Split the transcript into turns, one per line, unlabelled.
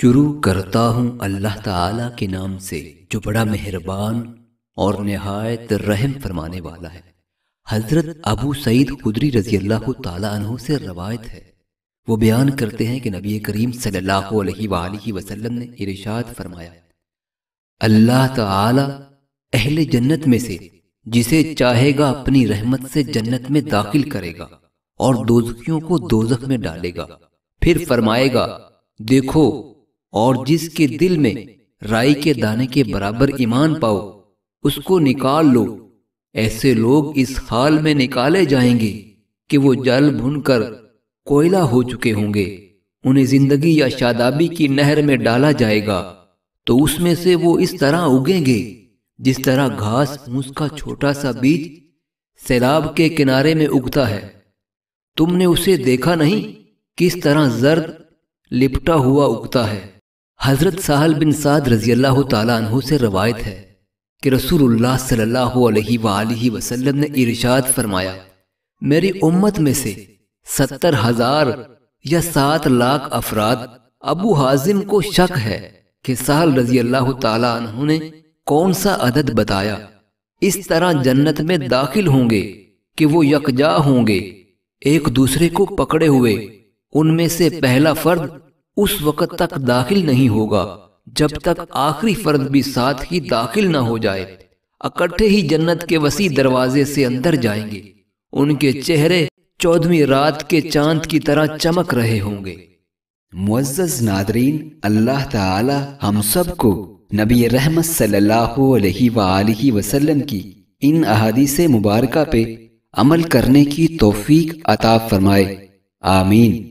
शुरू करता हूँ अल्लाह ताला के नाम से जो बड़ा मेहरबान और नहायत रहम फरमाने वाला है हज़रत अबू सईद खुदरी रजी अल्लाह तु से रवायत है वो बयान करते हैं कि नबी करीम सल्लल्लाहु वसल्लम ने इरशाद फरमाया अल्लाह ताला अहले जन्नत में से जिसे चाहेगा अपनी रहमत से जन्नत में दाखिल करेगा और दोजखियों को दोजख में डालेगा फिर फरमाएगा देखो और जिसके दिल में राई के दाने के बराबर ईमान पाओ उसको निकाल लो ऐसे लोग इस हाल में निकाले जाएंगे कि वो जल भुनकर कोयला हो चुके होंगे उन्हें जिंदगी या शादाबी की नहर में डाला जाएगा तो उसमें से वो इस तरह उगेंगे जिस तरह घास उसका छोटा सा बीज सैलाब के किनारे में उगता है तुमने उसे देखा नहीं किस तरह जर्द लिपटा हुआ उगता है हज़रत साहल बिन साद रजी अल्लाह तु से रवायत है कि रसूलुल्लाह सल्लल्लाहु अलैहि वसल्लम वसल्लम ने इरशाद फरमाया मेरी उम्मत में से सत्तर हजार या सात लाख अफराद अबू हाजिम को शक है कि साहल रजी अल्लाह तु ने कौन सा अदद बताया इस तरह जन्नत में दाखिल होंगे कि वो यकजा होंगे एक दूसरे को पकड़े हुए उनमें से पहला फर्द उस वक़्त तक दाखिल नहीं होगा जब तक आखिरी फर्द भी साथ ही दाखिल ना हो जाए इकट्ठे ही जन्नत के वसी दरवाजे से अंदर जाएंगे उनके चेहरे चौदवी रात के चांद की तरह चमक रहे होंगे मुआज़ नादरीन अल्लाह ताला हम सबको नबी रहमत सल्लल्लाहु अलैहि वसल्लम की इन अहादीस मुबारक पे अमल करने की तोफ़ी अता फरमाए आमीन